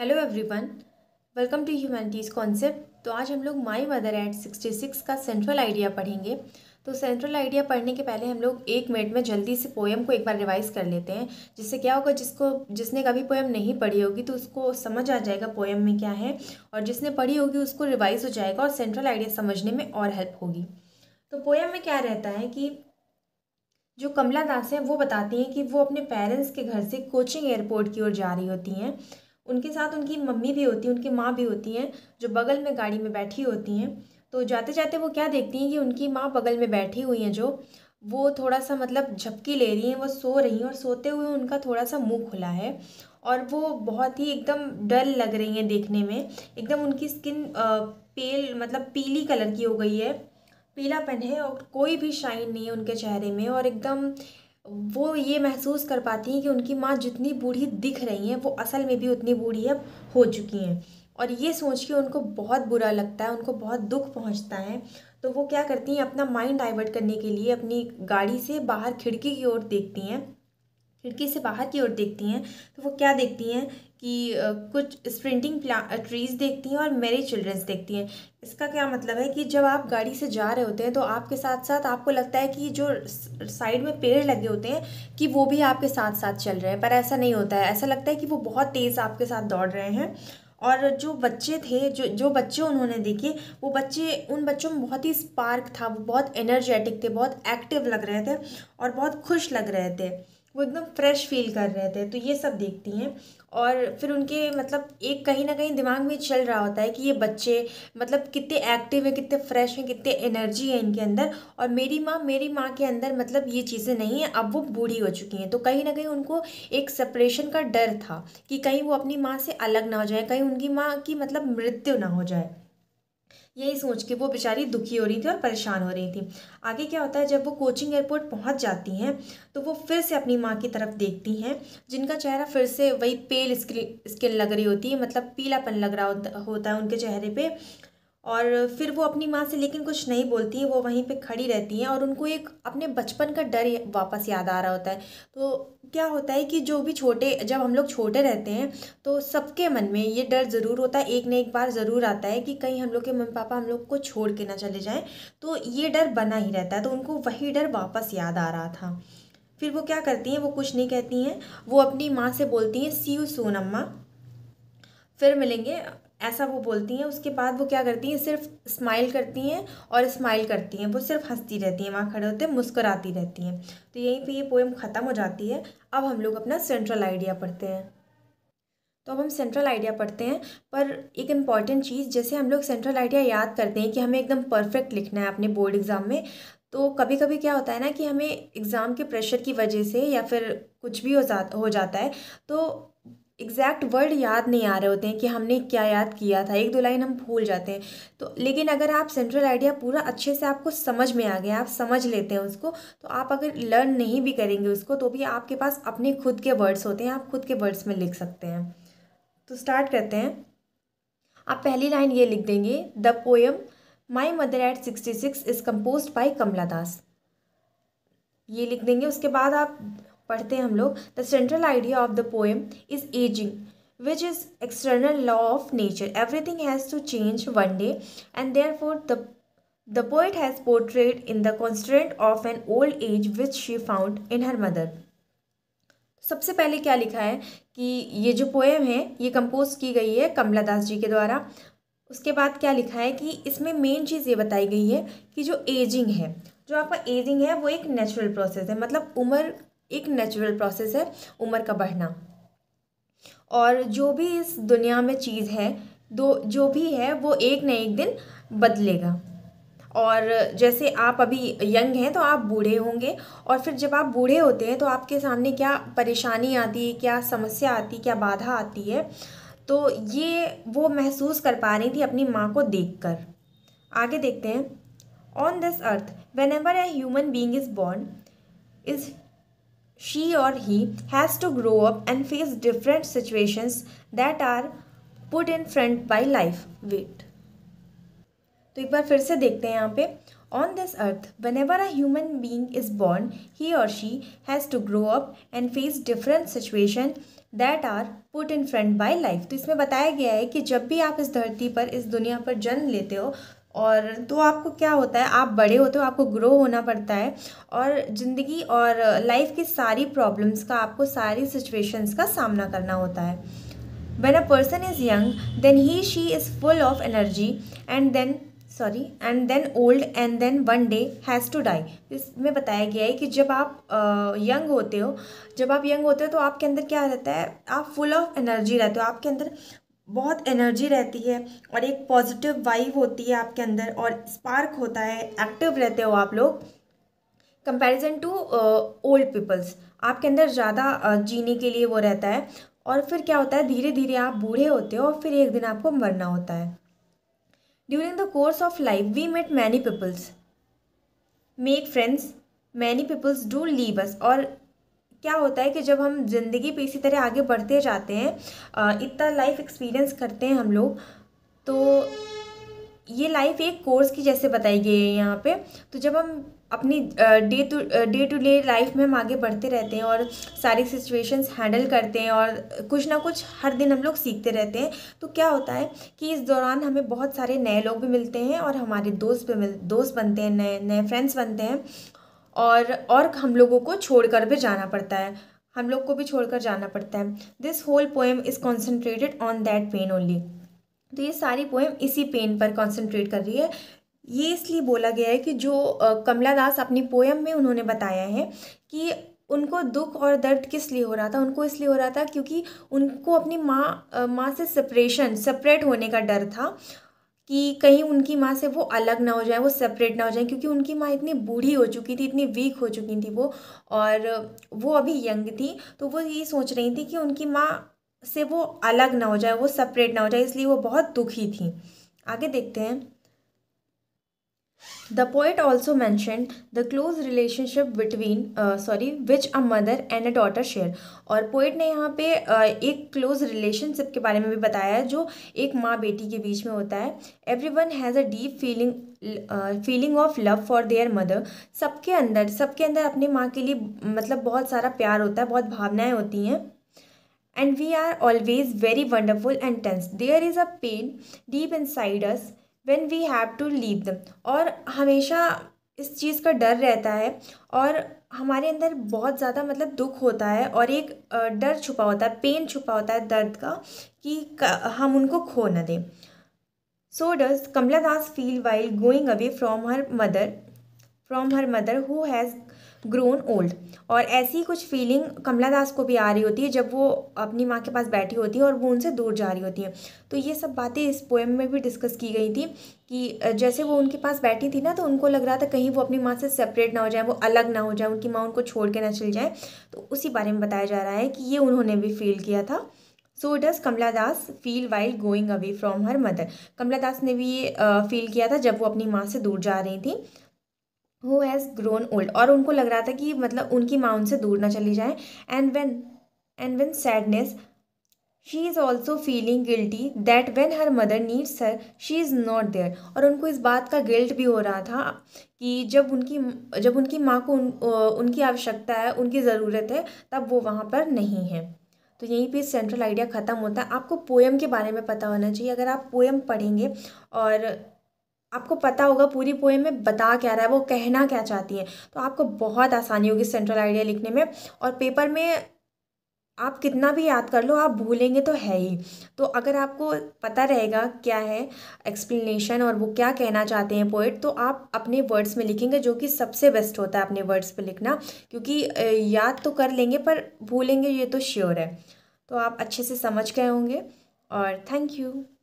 hello everyone welcome to humanities concept तो आज हम लोग my mother at sixty six का सेंट्रल आइडिया पढ़ेंगे तो सेंट्रल आइडिया पढ़ने के पहले हम लोग एक मिनट में जल्दी से पोएम को एक बार रिवाइज़ कर लेते हैं जिससे क्या होगा जिसको जिसने कभी पोएम नहीं पढ़ी होगी तो उसको समझ आ जाएगा पोएम में क्या है और जिसने पढ़ी होगी उसको रिवाइज़ हो जाएगा और सेंट्रल आइडिया समझने में और हेल्प होगी तो पोएम में क्या रहता है कि जो कमला दास हैं वो बताती हैं कि वो अपने पेरेंट्स के घर से कोचिंग एयरपोर्ट की ओर जा रही होती हैं उनके साथ उनकी मम्मी भी होती है उनकी माँ भी होती हैं जो बगल में गाड़ी में बैठी होती हैं तो जाते जाते वो क्या देखती हैं कि उनकी माँ बगल में बैठी हुई हैं जो वो थोड़ा सा मतलब झपकी ले रही हैं वो सो रही हैं और सोते हुए उनका थोड़ा सा मुंह खुला है और वो बहुत ही एकदम डल लग रही हैं देखने में एकदम उनकी स्किन पेल मतलब पीली कलर की हो गई है पीलापन है और कोई भी शाइन नहीं है उनके चेहरे में और एकदम वो ये महसूस कर पाती हैं कि उनकी माँ जितनी बूढ़ी दिख रही हैं वो असल में भी उतनी बूढ़ी अब हो चुकी हैं और ये सोच के उनको बहुत बुरा लगता है उनको बहुत दुख पहुँचता है तो वो क्या करती हैं अपना माइंड डाइवर्ट करने के लिए अपनी गाड़ी से बाहर खिड़की की ओर देखती हैं खिड़की से बाहर की ओर देखती हैं तो वो क्या देखती हैं कि कुछ स्प्रिंटिंग प्ला ट्रीज़ देखती हैं और मेरी चिल्ड्रंस देखती हैं इसका क्या मतलब है कि जब आप गाड़ी से जा रहे होते हैं तो आपके साथ साथ आपको लगता है कि जो साइड में पेड़ लगे होते हैं कि वो भी आपके साथ साथ चल रहे हैं पर ऐसा नहीं होता है ऐसा लगता है कि वो बहुत तेज़ आपके साथ दौड़ रहे हैं और जो बच्चे थे जो जो बच्चे उन्होंने देखे वो बच्चे उन बच्चों में बहुत ही स्पार्क था वो बहुत एनर्जेटिक थे बहुत एक्टिव लग रहे थे और बहुत खुश लग रहे थे वो एकदम फ्रेश फील कर रहे थे तो ये सब देखती हैं और फिर उनके मतलब एक कहीं ना कहीं दिमाग में चल रहा होता है कि ये बच्चे मतलब कितने एक्टिव हैं कितने फ्रेश हैं कितने एनर्जी है इनके अंदर और मेरी माँ मेरी माँ के अंदर मतलब ये चीज़ें नहीं हैं अब वो बूढ़ी हो चुकी हैं तो कहीं ना कहीं उनको एक सेपरेशन का डर था कि कहीं वो अपनी माँ से अलग ना हो जाए कहीं उनकी माँ की मतलब मृत्यु ना हो जाए यही सोच के वो बेचारी दुखी हो रही थी और परेशान हो रही थी आगे क्या होता है जब वो कोचिंग एयरपोर्ट पहुंच जाती हैं तो वो फिर से अपनी माँ की तरफ देखती हैं जिनका चेहरा फिर से वही पेल स्किन लग रही होती है मतलब पीलापन लग रहा होता है उनके चेहरे पे और फिर वो अपनी माँ से लेकिन कुछ नहीं बोलती है वो वहीं पे खड़ी रहती हैं और उनको एक अपने बचपन का डर वापस याद आ रहा होता है तो क्या होता है कि जो भी छोटे जब हम लोग छोटे रहते हैं तो सबके मन में ये डर ज़रूर होता है एक न एक बार ज़रूर आता है कि कहीं हम लोग के मम्मी पापा हम लोग को छोड़ के ना चले जाएँ तो ये डर बना ही रहता है तो उनको वही डर वापस याद आ रहा था फिर वो क्या करती हैं वो कुछ नहीं कहती हैं वो अपनी माँ से बोलती हैं सी यू सोन अम्मा फिर मिलेंगे ऐसा वो बोलती हैं उसके बाद वो क्या करती हैं सिर्फ स्माइल करती हैं और स्माइल करती हैं वो सिर्फ हंसती रहती हैं वहाँ खड़े होते हैं मुस्कुराती रहती हैं तो यहीं पे ये पोएम ख़त्म हो जाती है अब हम लोग अपना सेंट्रल आइडिया पढ़ते हैं तो अब हम सेंट्रल आइडिया पढ़ते हैं पर एक इम्पॉर्टेंट चीज़ जैसे हम लोग सेंट्रल आइडिया याद करते हैं कि हमें एकदम परफेक्ट लिखना है अपने बोर्ड एग्ज़ाम में तो कभी कभी क्या होता है ना कि हमें एग्ज़ाम के प्रेशर की वजह से या फिर कुछ भी हो जा हो जाता है तो एग्जैक्ट वर्ड याद नहीं आ रहे होते हैं कि हमने क्या याद किया था एक दो लाइन हम भूल जाते हैं तो लेकिन अगर आप सेंट्रल आइडिया पूरा अच्छे से आपको समझ में आ गया आप समझ लेते हैं उसको तो आप अगर लर्न नहीं भी करेंगे उसको तो भी आपके पास अपने खुद के वर्ड्स होते हैं आप खुद के वर्ड्स में लिख सकते हैं तो स्टार्ट करते हैं आप पहली लाइन ये लिख देंगे the poem my mother at sixty six is compose by Kamala Das ये लिख देंगे उसके बाद आप पढ़ते हैं हम लोग the central idea of the poem is ageing which is external law of nature everything has to change one day and therefore the the poet has portrayed in the constant of an old age which she found in her mother सबसे पहले क्या लिखा है कि ये जो poem है ये कंपोज की गई है कमला दास जी के द्वारा उसके बाद क्या लिखा है कि इसमें मेन चीज़ ये बताई गई है कि जो एजिंग है जो आपका एजिंग है वो एक नेचुरल प्रोसेस है मतलब उम्र एक नेचुरल प्रोसेस है उम्र का बढ़ना और जो भी इस दुनिया में चीज़ है दो जो भी है वो एक न एक दिन बदलेगा और जैसे आप अभी यंग हैं तो आप बूढ़े होंगे और फिर जब आप बूढ़े होते हैं तो आपके सामने क्या परेशानी आती है क्या समस्या आती है क्या बाधा आती है तो ये वो महसूस कर पा रही थी अपनी माँ को देख कर आगे देखते हैं on this earth whenever a human being is born is she or he has to grow up and face different situations that are put in front by life wait तो एक बार फिर से देखते हैं यहाँ पे on this earth whenever a human being is born he और she has to grow up and face different situation that are put in front by life तो इसमें बताया गया है कि जब भी आप इस धरती पर इस दुनिया पर जन्म लेते हो और तो आपको क्या होता है आप बड़े होते हो आपको ग्रो होना पड़ता है और ज़िंदगी और लाइफ की सारी प्रॉब्लम्स का आपको सारी सिचुएशंस का सामना करना होता है when a person is young then he she is full of energy and then sorry and then old and then one day has to die इसमें बताया गया है कि जब आप यंग uh, होते हो जब आप यंग होते हो तो आपके अंदर क्या रहता है आप फुल ऑफ एनर्जी रहते हो आपके अंदर बहुत एनर्जी रहती है और एक पॉजिटिव वाइव होती है आपके अंदर और स्पार्क होता है एक्टिव रहते हो आप लोग कंपैरिजन टू ओल्ड पीपल्स आपके अंदर ज़्यादा uh, जीने के लिए वो रहता है और फिर क्या होता है धीरे धीरे आप बूढ़े होते हो और फिर एक दिन आपको मरना होता है during the course of life we met many peoples make friends many peoples do leave us और क्या होता है कि जब हम ज़िंदगी पे इसी तरह आगे बढ़ते जाते हैं इतना लाइफ एक्सपीरियंस करते हैं हम लोग तो ये लाइफ एक कोर्स की जैसे बताई गई है यहाँ पे तो जब हम अपनी day to day to day life में हम आगे बढ़ते रहते हैं और सारी सिचुएशंस हैंडल करते हैं और कुछ ना कुछ हर दिन हम लोग सीखते रहते हैं तो क्या होता है कि इस दौरान हमें बहुत सारे नए लोग भी मिलते हैं और हमारे दोस्त भी मिल दोस्त बनते हैं नए नए फ्रेंड्स बनते हैं और और हम लोगों को छोड़कर भी जाना पड़ता है हम लोग को भी छोड़ कर जाना पड़ता है this whole poem is concentrated on that pain only तो ये सारी पोएम इसी पेन पर कॉन्सेंट्रेट कर रही है ये इसलिए बोला गया है कि जो कमला दास अपनी पोएम में उन्होंने बताया है कि उनको दुख और दर्द किस लिए हो रहा था उनको इसलिए हो रहा था क्योंकि उनको अपनी माँ माँ से सेपरेशन सेपरेट होने का डर था कि कहीं उनकी माँ से वो अलग ना हो जाए वो सेपरेट ना हो जाए क्योंकि उनकी माँ इतनी बूढ़ी हो चुकी थी इतनी वीक हो चुकी थी वो और वो अभी यंग थी तो वो ये सोच रही थी कि उनकी माँ से वो अलग ना हो जाए वो सेपरेट ना हो जाए इसलिए वो बहुत दुखी थी आगे देखते हैं the poet also mention the close relationship between sorry which a mother and a daughter share और पोइट ने यहाँ पे uh, एक क्लोज रिलेशनशिप के बारे में भी बताया है जो एक माँ बेटी के बीच में होता है every one has a deep feeling feeling of love for their mother सबके अंदर सबके अंदर अपनी माँ के लिए मतलब बहुत सारा प्यार होता है बहुत भावनाएँ होती हैं and we are always very wonderful and tense there is a pain deep inside us when we have to leave them और हमेशा इस चीज़ का डर रहता है और हमारे अंदर बहुत ज़्यादा मतलब दुख होता है और एक डर छुपा होता है पेन छुपा होता है दर्द का कि हम उनको खो ना दें so does Kamala Das feel while going away from her mother from her mother who has grown old और ऐसी कुछ फीलिंग कमला दास को भी आ रही होती है जब वो अपनी माँ के पास बैठी होती है और वो उनसे दूर जा रही होती हैं तो ये सब बातें इस पोएम में भी डिस्कस की गई थी कि जैसे वो उनके पास बैठी थी ना तो उनको लग रहा था कहीं वो अपनी माँ से सेपरेट ना हो जाए वो अलग ना हो जाए उनकी माँ उनको छोड़ के ना चल जाए तो उसी बारे में बताया जा रहा है कि ये उन्होंने भी फील किया था so does Kamala Das feel while going away from her mother Kamala Das ने भी ये फील किया था जब वो अपनी माँ से दूर जा रही थी हु हैज़ ग्रोन ओल्ड और उनको लग रहा था कि मतलब उनकी माँ उनसे दूर ना चली जाए and when and when sadness she is also feeling guilty that when her mother needs her she is not there और उनको इस बात का गिल्ट भी हो रहा था कि जब उनकी जब उनकी माँ को उन, उनकी आवश्यकता है उनकी ज़रूरत है तब वो वहाँ पर नहीं है तो यहीं पे सेंट्रल आइडिया ख़त्म होता है आपको पोएम के बारे में पता होना चाहिए अगर आप पोएम पढ़ेंगे और आपको पता होगा पूरी पोएम में बता क्या रहा है वो कहना क्या चाहती हैं तो आपको बहुत आसानी होगी सेंट्रल आइडिया लिखने में और पेपर में आप कितना भी याद कर लो आप भूलेंगे तो है ही तो अगर आपको पता रहेगा क्या है एक्सप्लेनेशन और वो क्या कहना चाहते हैं पोइट तो आप अपने वर्ड्स में लिखेंगे जो कि सबसे बेस्ट होता है अपने वर्ड्स पे लिखना क्योंकि याद तो कर लेंगे पर भूलेंगे ये तो श्योर है तो आप अच्छे से समझ गए होंगे और थैंक यू